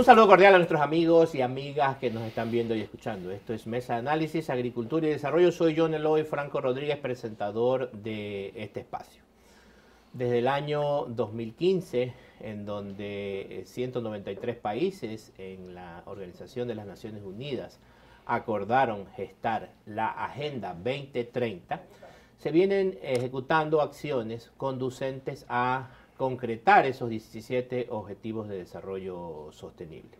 Un saludo cordial a nuestros amigos y amigas que nos están viendo y escuchando. Esto es Mesa de Análisis, Agricultura y Desarrollo. Soy John Eloy Franco Rodríguez, presentador de este espacio. Desde el año 2015, en donde 193 eh, países en la Organización de las Naciones Unidas acordaron gestar la Agenda 2030, se vienen ejecutando acciones conducentes a concretar esos 17 objetivos de desarrollo sostenible.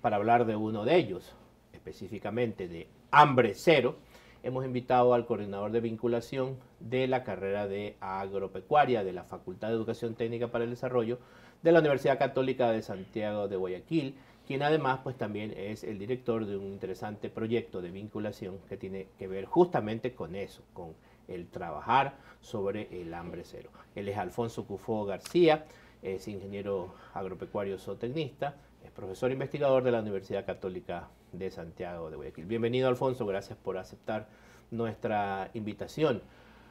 Para hablar de uno de ellos, específicamente de hambre cero, hemos invitado al coordinador de vinculación de la carrera de agropecuaria de la Facultad de Educación Técnica para el Desarrollo de la Universidad Católica de Santiago de Guayaquil, quien además pues también es el director de un interesante proyecto de vinculación que tiene que ver justamente con eso, con el trabajar sobre el hambre cero. Él es Alfonso Cufo García, es ingeniero agropecuario zootecnista, es profesor investigador de la Universidad Católica de Santiago de Guayaquil. Bienvenido Alfonso, gracias por aceptar nuestra invitación.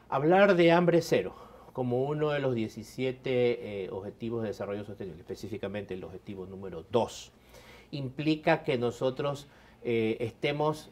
Hablar de hambre cero como uno de los 17 eh, objetivos de desarrollo sostenible, específicamente el objetivo número 2, implica que nosotros eh, estemos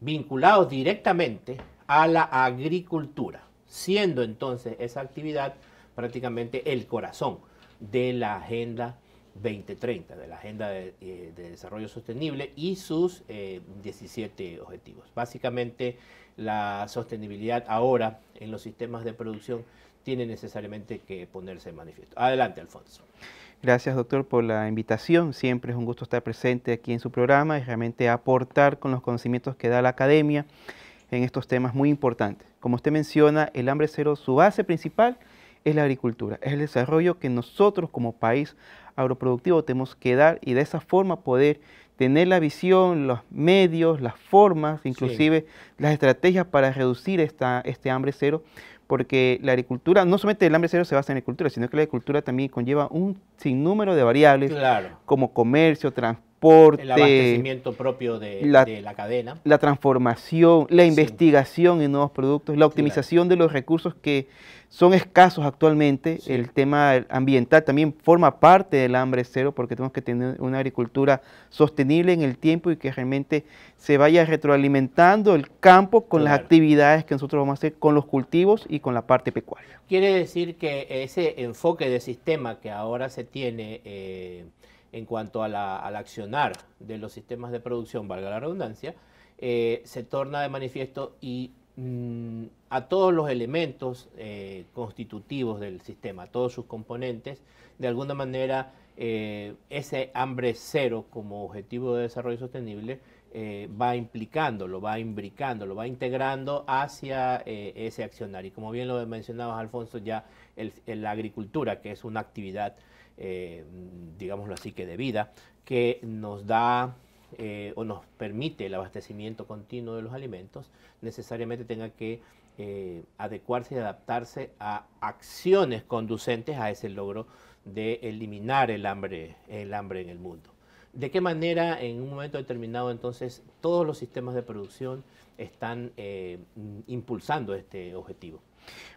vinculados directamente a la agricultura, siendo entonces esa actividad prácticamente el corazón de la Agenda 2030, de la Agenda eh, de, Desarrollo Sostenible y sus 17 eh, objetivos. Básicamente, la sostenibilidad ahora en los sistemas de producción tiene necesariamente que ponerse en manifiesto. Adelante, Alfonso. Gracias, doctor, por la invitación. Siempre es un gusto estar presente aquí en su programa y realmente aportar con los conocimientos que da la academia en estos temas muy importantes. Como usted menciona, el hambre cero, su base principal es la agricultura, es el desarrollo que nosotros como país agroproductivo tenemos que dar y de esa forma poder tener la visión, los medios, las formas, inclusive las estrategias para reducir esta, este hambre cero, porque la agricultura, no solamente el hambre cero se basa en la agricultura, sino que la agricultura también conlleva un sinnúmero de variables, como comercio, transporte, por El abastecimiento propio de la, cadena. La transformación, la investigación en nuevos productos, la optimización de los recursos que son escasos actualmente. El tema ambiental también forma parte del hambre cero porque tenemos que tener una agricultura sostenible en el tiempo y que realmente se vaya retroalimentando el campo con las actividades que nosotros vamos a hacer con los cultivos y con la parte pecuaria. Quiere decir que ese enfoque de sistema que ahora se tiene... Eh, en cuanto a la, al accionar de los sistemas de producción, valga la redundancia, eh, se torna de manifiesto y mm, a todos los elementos eh, constitutivos del sistema, a todos sus componentes, de alguna manera eh, ese hambre cero como objetivo de desarrollo sostenible va implicando lo va imbricando lo va integrando hacia ese accionar. Y como bien lo mencionabas, Alfonso, ya la agricultura, que es una actividad eh, digámoslo así, que de vida, que nos da eh, o nos permite el abastecimiento continuo de los alimentos, necesariamente tenga que eh, adecuarse y adaptarse a acciones conducentes a ese logro de eliminar el hambre, el hambre en el mundo. ¿De qué manera en un momento determinado entonces todos los sistemas de producción están impulsando este objetivo?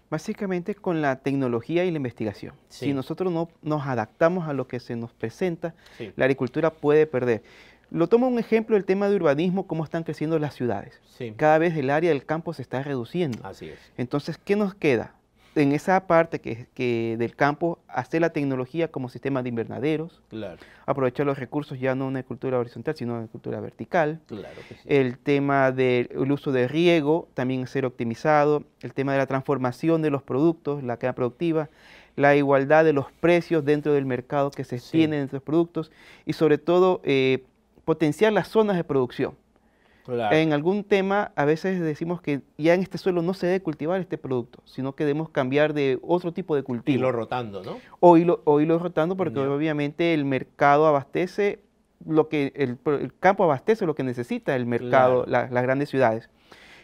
Básicamente con la tecnología y la investigación. Si nosotros no nos adaptamos a lo que se nos presenta, la agricultura puede perder. Lo tomo un ejemplo el tema de urbanismo, cómo están creciendo las ciudades. Cada vez el área del campo se está reduciendo. Así es. Entonces, ¿qué nos queda? en esa parte que, del campo, hacer la tecnología como sistema de invernaderos, aprovechar los recursos ya no en una cultura horizontal, sino en una cultura vertical. El tema del uso de riego, también ser optimizado, el tema de la transformación de los productos, la cadena productiva, la igualdad de los precios dentro del mercado que se tiene entre los productos y sobre todo eh, potenciar las zonas de producción. En algún tema a veces decimos que ya en este suelo no se debe cultivar este producto, sino que debemos cambiar de otro tipo de cultivo. lo rotando, ¿no? O lo rotando porque obviamente el mercado abastece lo que, el, campo abastece lo que necesita el mercado, las grandes ciudades.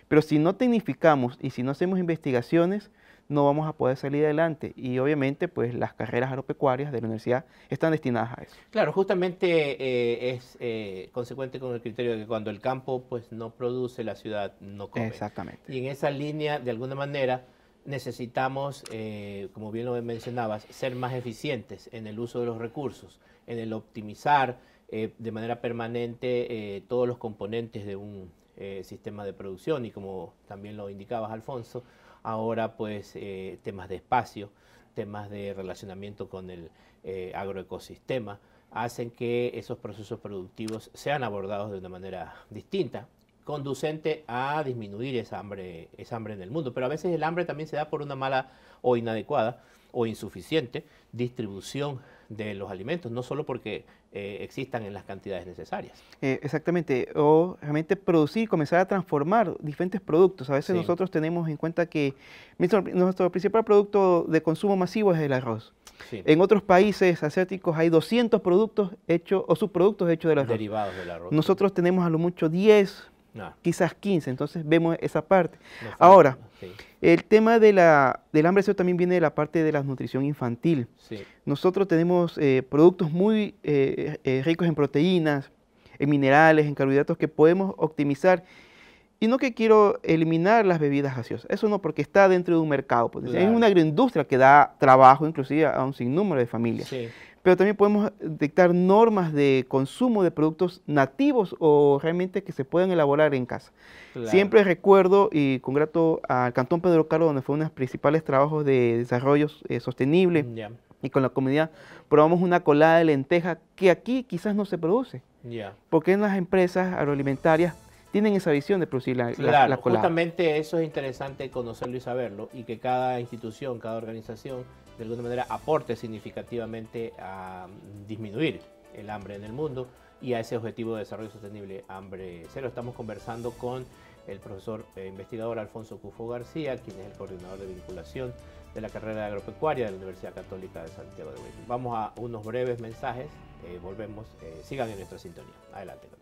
Pero si no tecnificamos y si no hacemos investigaciones, no vamos a poder salir adelante. Y obviamente, pues las carreras agropecuarias de la universidad están destinadas a eso. Claro, justamente eh, es eh, consecuente con el criterio de que cuando el campo pues no produce, la ciudad no come. Exactamente. Y en esa línea, de alguna manera, necesitamos, eh, como bien lo mencionabas, ser más eficientes en el uso de los recursos, en el optimizar de manera permanente todos los componentes de un eh, sistema de producción y como también lo indicabas, Alfonso, ahora pues eh, temas de espacio, temas de relacionamiento con el eh, agroecosistema, hacen que esos procesos productivos sean abordados de una manera distinta, conducente a disminuir hambre, esa hambre en el mundo. Pero a veces el hambre también se da por una mala o inadecuada o insuficiente distribución de los alimentos, no solo porque eh, existan en las cantidades necesarias. Eh, exactamente, o realmente producir, comenzar a transformar diferentes productos. A veces nosotros tenemos en cuenta que nuestro, principal producto de consumo masivo es el arroz. En otros países asiáticos hay 200 productos hechos o subproductos hechos del arroz. Derivados del arroz. Nosotros tenemos a lo mucho 10 Quizás 15, entonces vemos esa parte. Ahora, el tema de la, del hambre eso también viene de la parte de la nutrición infantil. Nosotros tenemos eh, productos muy eh, eh, ricos en proteínas, en minerales, en carbohidratos que podemos optimizar. Y no que quiero eliminar las bebidas gaseosas, eso no, porque está dentro de un mercado. Pues. Es una agroindustria que da trabajo inclusive a un sinnúmero de familias pero también podemos dictar normas de consumo de productos nativos o realmente que se puedan elaborar en casa. Siempre recuerdo y grato al Cantón Pedro Carlos, donde fue uno de los principales trabajos de desarrollo eh, sostenible. Y con la comunidad probamos una colada de lenteja que aquí quizás no se produce. Porque en las empresas agroalimentarias tienen esa visión de producir la, claro, Justamente eso es interesante conocerlo y saberlo y que cada institución, cada organización de alguna manera aporte significativamente a disminuir el hambre en el mundo y a ese objetivo de desarrollo sostenible, hambre cero. Estamos conversando con el profesor eh, investigador Alfonso Cufo García, quien es el coordinador de vinculación de la carrera de agropecuaria de la Universidad Católica de Santiago de Huelva. Vamos a unos breves mensajes, eh, volvemos, eh, sigan en nuestra sintonía. Adelante con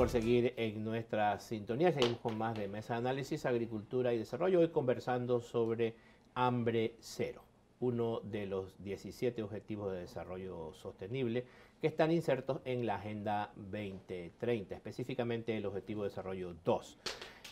por seguir en nuestra sintonía. Seguimos con más de Mesa de Análisis, Agricultura y Desarrollo. Hoy conversando sobre hambre cero, uno de los 17 Objetivos de Desarrollo Sostenible que están insertos en la Agenda 2030, específicamente el Objetivo de Desarrollo 2.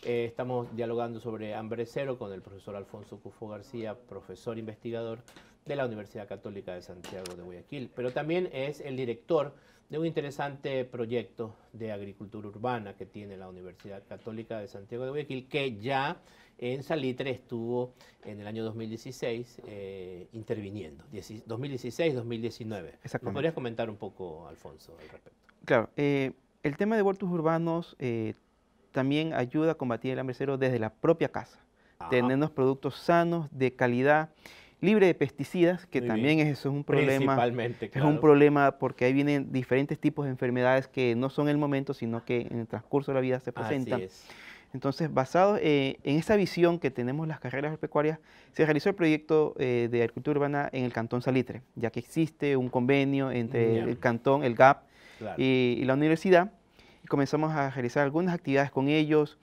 Eh, estamos dialogando sobre hambre cero con el profesor Alfonso Cufo García, profesor investigador de la Universidad Católica de Santiago de Guayaquil, pero también es el director de un interesante proyecto de agricultura urbana que tiene la Universidad Católica de Santiago de Guayaquil, que ya en Salitre estuvo en el año 2016 eh, interviniendo, 2016-2019. ¿Nos podrías comentar un poco, Alfonso, al respecto? Claro, eh, el tema de huertos urbanos eh, también ayuda a combatir el hambre cero desde la propia casa, ah. teniendo productos sanos, de calidad libre de pesticidas, que también eso es un problema. Principalmente, Es un problema porque ahí vienen diferentes tipos de enfermedades que no son el momento, sino que en el transcurso de la vida se presentan. Así es. Entonces, basado eh, en esa visión que tenemos las carreras agropecuarias, se realizó el proyecto eh, de agricultura urbana en el Cantón Salitre, ya que existe un convenio entre el Cantón, el GAP y, la universidad. Y comenzamos a realizar algunas actividades con ellos,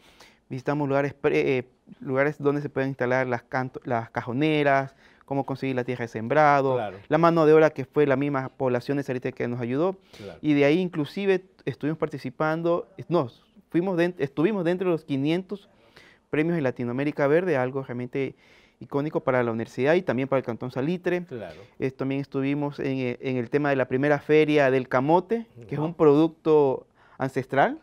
visitamos lugares, eh, lugares donde se pueden instalar las, las cajoneras, cómo conseguir la tierra de sembrado, la mano de obra que fue la misma población de Salitre que nos ayudó. Y de ahí inclusive estuvimos participando, no, fuimos estuvimos dentro de los 500 premios en Latinoamérica Verde, algo realmente icónico para la universidad y también para el Cantón Salitre. Claro. también estuvimos eh, en, el tema de la primera feria del camote, que es un producto ancestral,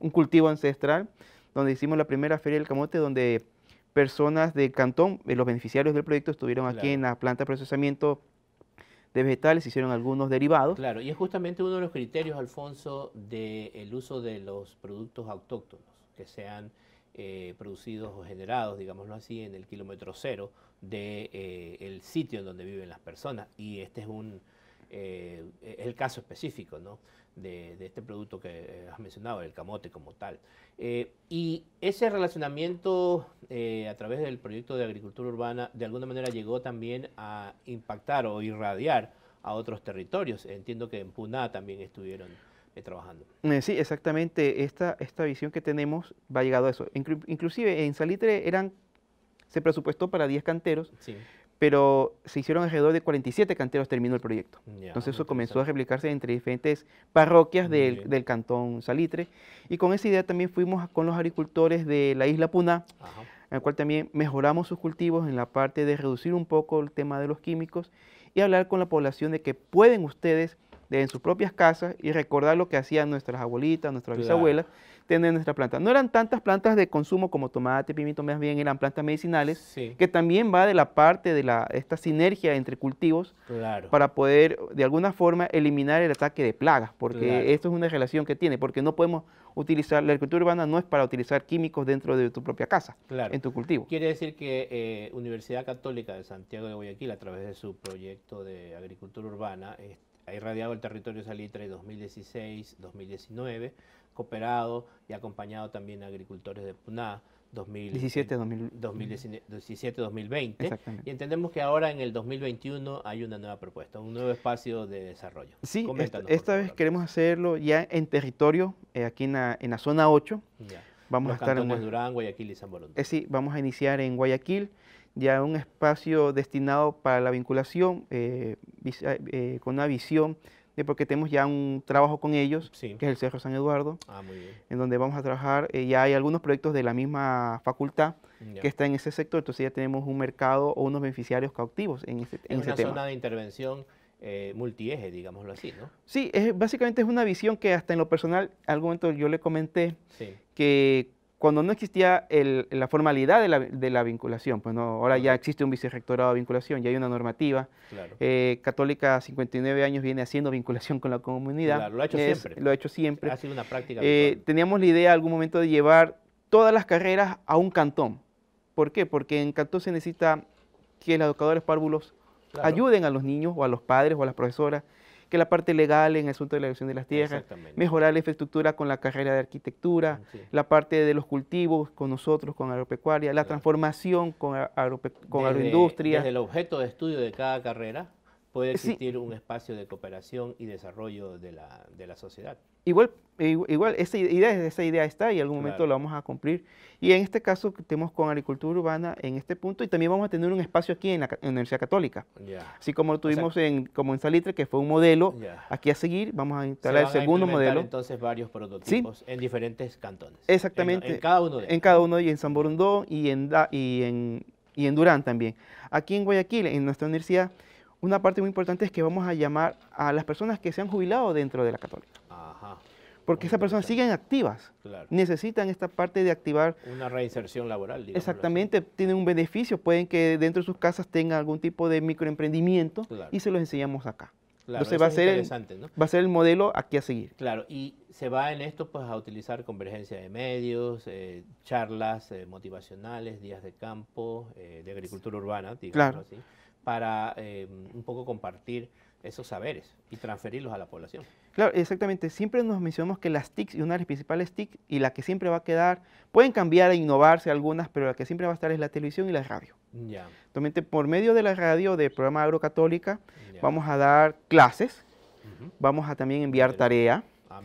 un cultivo ancestral, donde hicimos la primera feria del camote, donde personas del cantón, eh, los beneficiarios del proyecto, estuvieron aquí en la planta de procesamiento de vegetales, hicieron algunos derivados. Claro, y es justamente uno de los criterios, Alfonso, del uso de los productos autóctonos que sean eh, producidos o generados, digámoslo así, en el kilómetro cero del de, eh, sitio en donde viven las personas. Y este es un, el caso específico, ¿no? de, este producto que eh, has mencionado, el camote como tal. Eh, y ese relacionamiento eh, a través del proyecto de agricultura urbana de alguna manera llegó también a impactar o irradiar a otros territorios. Entiendo que en Puná también estuvieron trabajando. Sí, exactamente. Esta, esta visión que tenemos va llegado a eso. inclusive en Salitre eran, se presupuestó para 10 canteros. Sí pero se hicieron alrededor de 47 canteros, terminó el proyecto. Entonces eso comenzó a replicarse entre diferentes parroquias del, del, cantón Salitre. Y con esa idea también fuimos con los agricultores de la isla Puna, en la cual también mejoramos sus cultivos en la parte de reducir un poco el tema de los químicos y hablar con la población de que pueden ustedes de, en sus propias casas y recordar lo que hacían nuestras abuelitas, nuestras bisabuelas, tener nuestra planta. No eran tantas plantas de consumo como tomate, pimiento, más bien eran plantas medicinales, que también va de la parte de la, esta sinergia entre cultivos para poder de alguna forma eliminar el ataque de plagas, porque esto es una relación que tiene, porque no podemos utilizar, la agricultura urbana no es para utilizar químicos dentro de tu propia casa, en tu cultivo. Quiere decir que eh, Universidad Católica de Santiago de Guayaquil, a través de su proyecto de agricultura urbana, ha irradiado el territorio salitre 2016-2019, cooperado y acompañado también a agricultores de Puná 2017-2020. Y entendemos que ahora en el 2021 hay una nueva propuesta, un nuevo espacio de desarrollo. Sí, esta, vez queremos hacerlo ya en territorio, eh, aquí en la, zona 8. Ya. Vamos a estar en Durango, Guayaquil y San Borondón. Eh, sí, vamos a iniciar en Guayaquil ya un espacio destinado para la vinculación eh, eh, eh, con una visión de porque tenemos ya un trabajo con ellos, que es el Cerro San Eduardo, ah, en donde vamos a trabajar, ya hay algunos proyectos de la misma facultad que está en ese sector, entonces ya tenemos un mercado o unos beneficiarios cautivos en este, ese, en tema. Es una zona de intervención eh, multieje, digámoslo así, ¿no? Sí, es, básicamente es una visión que hasta en lo personal, algún momento yo le comenté que cuando no existía la formalidad de la, vinculación, pues no, ahora ya existe un vicerrectorado de vinculación, ya hay una normativa. Eh, Católica, 59 años, viene haciendo vinculación con la comunidad. Claro, lo ha hecho siempre. Lo ha hecho siempre. Ha sido una práctica. Eh, teníamos la idea algún momento de llevar todas las carreras a un cantón. ¿Por qué? Porque en cantón se necesita que los educadores párvulos ayuden a los niños o a los padres o a las profesoras que la parte legal en el asunto de la gestión de las tierras, mejorar la infraestructura con la carrera de arquitectura, mm, la parte de los cultivos con nosotros, con agropecuaria, la transformación con, con agroindustria. Desde el objeto de estudio de cada carrera puede existir un espacio de cooperación y desarrollo de la, sociedad. Igual, eh, igual esa, idea, esa idea está y en algún momento la vamos a cumplir. Y en este caso tenemos con agricultura urbana en este punto y también vamos a tener un espacio aquí en la, Universidad Católica. Así como tuvimos en, como en Salitre, que fue un modelo, aquí a seguir vamos a instalar Se el segundo a modelo. entonces varios prototipos en diferentes cantones. Exactamente. En, cada uno de ellos. En cada uno y en San y en, y en, y en Durán también. Aquí en Guayaquil, en nuestra universidad, una parte muy importante es que vamos a llamar a las personas que se han jubilado dentro de la católica. Porque esas personas siguen activas. Necesitan esta parte de activar. Una reinserción laboral. Digamos exactamente, tienen un beneficio. Pueden que dentro de sus casas tengan algún tipo de microemprendimiento y se los enseñamos acá. Entonces va a, ser el, va a ser el modelo aquí a seguir. Claro, y se va en esto pues a utilizar convergencia de medios, eh, charlas eh, motivacionales, días de campo, eh, de agricultura urbana, digamos claro para em, un poco compartir esos saberes y transferirlos a la población. Claro, exactamente. Siempre nos mencionamos que las TICs y una de las principales TIC y la que siempre va a quedar, pueden cambiar e innovarse algunas, pero la que siempre va a estar es la televisión y la radio. Ya. por medio de la radio de programa Agrocatólica, vamos a dar clases, vamos a también enviar tarea, Ah,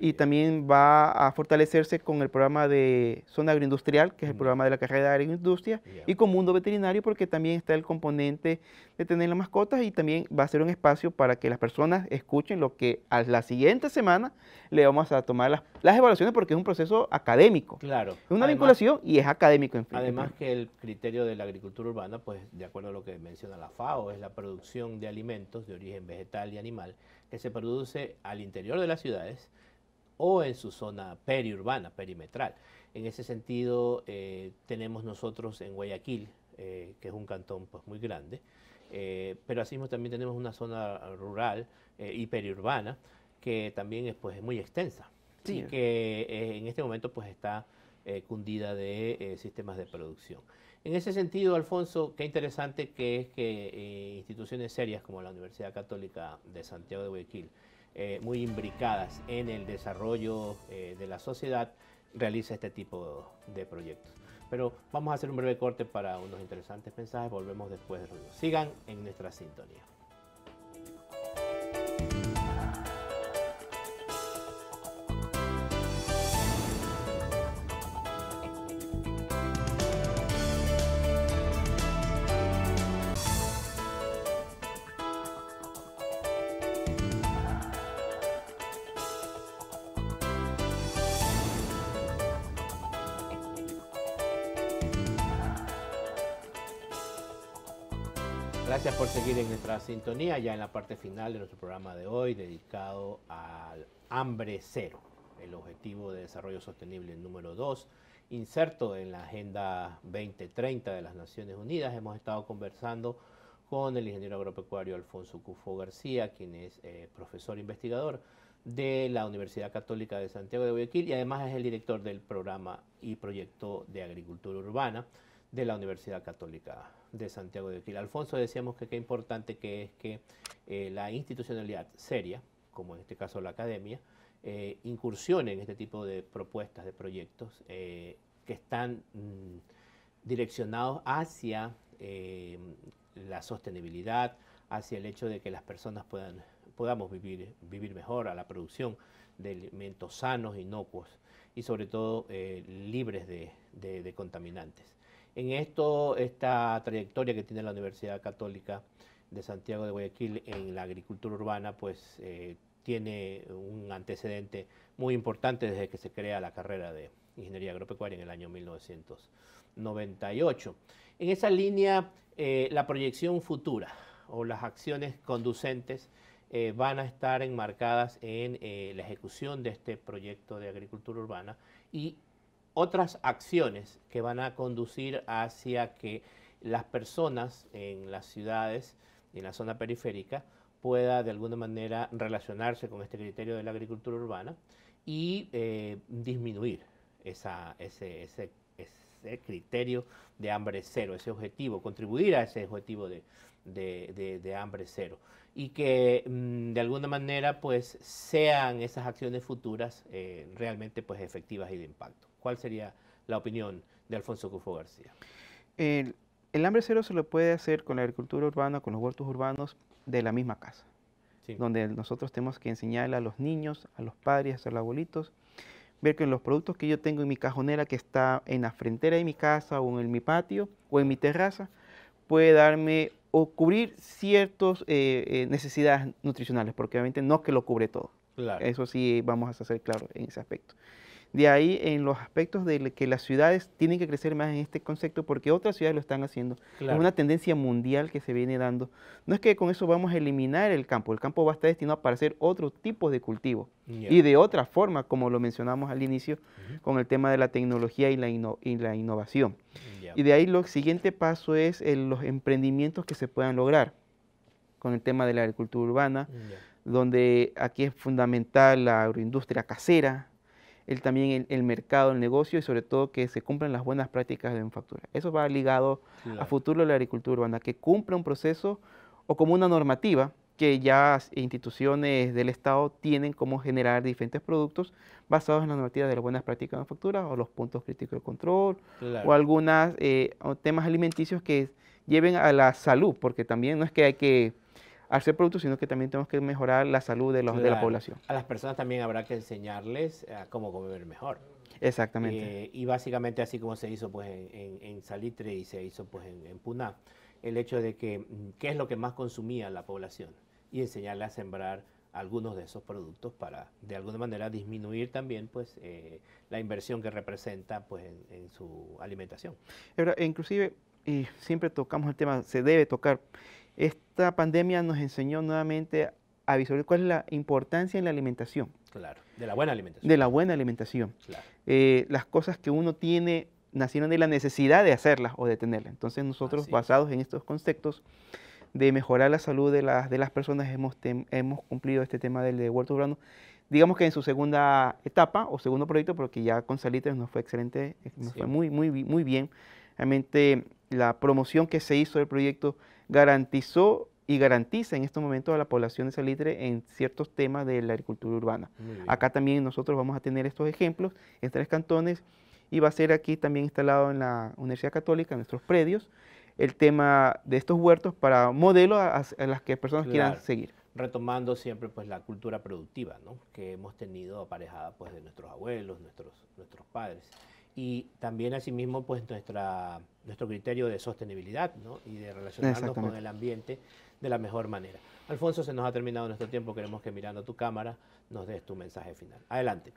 y también va a fortalecerse con el programa de zona agroindustrial, que es el mm. programa de la carrera de agroindustria, y con mundo veterinario, porque también está el componente de tener las mascotas y también va a ser un espacio para que las personas escuchen lo que a la siguiente semana le vamos a tomar las, evaluaciones, porque es un proceso académico. Claro. Es una vinculación y es académico. En fin, además que el criterio de la agricultura urbana, pues de acuerdo a lo que menciona la FAO, es la producción de alimentos de origen vegetal y animal que se produce al interior de las ciudades o en su zona periurbana, perimetral. En ese sentido, eh, tenemos nosotros en Guayaquil, eh, que es un cantón pues, muy grande, eh, pero asimismo también tenemos una zona rural y periurbana que también es pues, muy extensa sí. y que en este momento pues, está eh, cundida de eh, sistemas de producción. En ese sentido, Alfonso, qué interesante que es que eh, instituciones serias como la Universidad Católica de Santiago de Guayaquil, muy imbricadas en el desarrollo de la sociedad, realiza este tipo de proyectos. Pero vamos a hacer un breve corte para unos interesantes mensajes, volvemos después de Sigan en nuestra sintonía. Gracias por seguir en nuestra sintonía, ya en la parte final de nuestro programa de hoy, dedicado al hambre cero, el objetivo de desarrollo sostenible número 2, inserto en la Agenda 2030 de las Naciones Unidas. Hemos estado conversando con el ingeniero agropecuario Alfonso Cufo García, quien es eh, profesor investigador de la Universidad Católica de Santiago de Guayaquil y además es el director del programa y proyecto de agricultura urbana de la Universidad Católica de Santiago de Aquila. Alfonso, decíamos que qué importante que es que eh, la institucionalidad seria, como en este caso la academia, eh, incursione en este tipo de propuestas, de proyectos eh, que están mm, direccionados hacia la sostenibilidad, hacia el hecho de que las personas puedan, podamos vivir, vivir mejor, a la producción de alimentos sanos, inocuos y sobre todo libres de contaminantes. En esto, esta trayectoria que tiene la Universidad Católica de Santiago de Guayaquil en la agricultura urbana, pues eh, tiene un antecedente muy importante desde que se crea la carrera de Ingeniería Agropecuaria en el año 1998. En esa línea, eh, la proyección futura o las acciones conducentes eh, van a estar enmarcadas en la ejecución de este proyecto de agricultura urbana y otras acciones que van a conducir hacia que las personas en las ciudades, en la zona periférica, pueda de alguna manera relacionarse con este criterio de la agricultura urbana y eh, disminuir ese, criterio de hambre cero, ese objetivo, contribuir a ese objetivo de, hambre cero. Y que mm, de alguna manera pues sean esas acciones futuras eh, realmente pues efectivas y de impacto. ¿Cuál sería la opinión de Alfonso Cufo García? El, hambre cero se lo puede hacer con la agricultura urbana, con los huertos urbanos de la misma casa, donde nosotros tenemos que enseñarle a los niños, a los padres, a los abuelitos, ver que los productos que yo tengo en mi cajonera que está en la frontera de mi casa o en mi patio o en mi terraza, puede darme o cubrir ciertas eh, eh, necesidades nutricionales, porque obviamente no que lo cubre todo. Eso sí, vamos a hacer claro en ese aspecto. De ahí en los aspectos de que las ciudades tienen que crecer más en este concepto porque otras ciudades lo están haciendo. Es una tendencia mundial que se viene dando. No es que con eso vamos a eliminar el campo, el campo va a estar destinado para hacer otro tipo de cultivo y de otra forma, como lo mencionamos al inicio, con el tema de la tecnología y la, innovación. Y de ahí lo siguiente paso es en eh, los emprendimientos que se puedan lograr con el tema de la agricultura urbana, donde aquí es fundamental la agroindustria casera, el, también el, mercado, el negocio y sobre todo que se cumplan las buenas prácticas de manufactura. Eso va ligado a futuro de la agricultura urbana, que cumpla un proceso o como una normativa que ya instituciones del Estado tienen como generar diferentes productos basados en la normativa de las buenas prácticas de manufactura o los puntos críticos de control o algunos eh, temas alimenticios que lleven a la salud, porque también no es que hay que hacer productos, sino que también tenemos que mejorar la salud de, los, de la población. A las personas también habrá que enseñarles eh, a cómo comer mejor. Exactamente. Eh, y básicamente así como se hizo pues en, Salitre y se hizo pues en, Puná, el hecho de que mm, qué es lo que más consumía la población y enseñarle a sembrar algunos de esos productos para de alguna manera disminuir también pues eh, la inversión que representa pues en, su alimentación. E inclusive, y siempre tocamos el tema, se debe tocar, esta pandemia nos enseñó nuevamente a visualizar cuál es la importancia en la alimentación. Claro, de la buena alimentación. De la buena alimentación. Claro. Eh, las cosas que uno tiene nacieron de la necesidad de hacerlas o de tenerlas. Entonces nosotros, basados en estos conceptos de mejorar la salud de las, de las personas, hemos, hemos cumplido este tema del de huerto urbano. Digamos que en su segunda etapa o segundo proyecto, porque ya con Salitres nos fue excelente, eh, nos fue muy, muy, muy bien. Realmente la promoción que se hizo del proyecto garantizó y garantiza en este momentos a la población de Salitre en ciertos temas de la agricultura urbana. Acá también nosotros vamos a tener estos ejemplos en tres cantones y va a ser aquí también instalado en la Universidad Católica, en nuestros predios, el tema de estos huertos para modelos a, las que personas quieran seguir. Retomando siempre pues la cultura productiva ¿no? que hemos tenido aparejada pues de nuestros abuelos, nuestros, nuestros padres y también asimismo pues nuestra, nuestro criterio de sostenibilidad y de relacionarnos con el ambiente de la mejor manera. Alfonso, se nos ha terminado nuestro tiempo, queremos que mirando tu cámara nos des tu mensaje final. Adelante.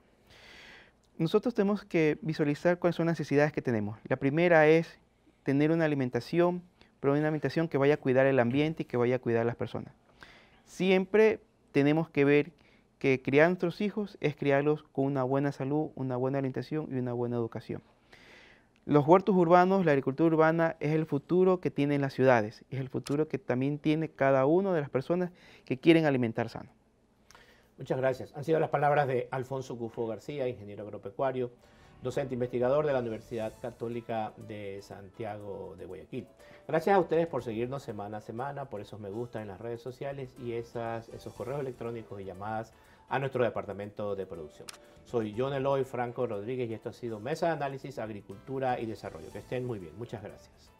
Nosotros tenemos que visualizar cuáles son las necesidades que tenemos. La primera es tener una alimentación, pero una alimentación que vaya a cuidar el ambiente y que vaya a cuidar a las personas. Siempre tenemos que ver que criar a nuestros hijos es criarlos con una buena salud, una buena alimentación y una buena educación. Los huertos urbanos, la agricultura urbana es el futuro que tienen las ciudades, es el futuro que también tiene cada una de las personas que quieren alimentar sano. Muchas gracias. Han sido las palabras de Alfonso Cufo García, ingeniero agropecuario, docente investigador de la Universidad Católica de Santiago de Guayaquil. Gracias a ustedes por seguirnos semana a semana, por esos me gustan en las redes sociales y esas, esos correos electrónicos y llamadas a nuestro departamento de producción. Soy John Eloy Franco Rodríguez y esto ha sido Mesa de Análisis, Agricultura y Desarrollo. Que estén muy bien. Muchas gracias.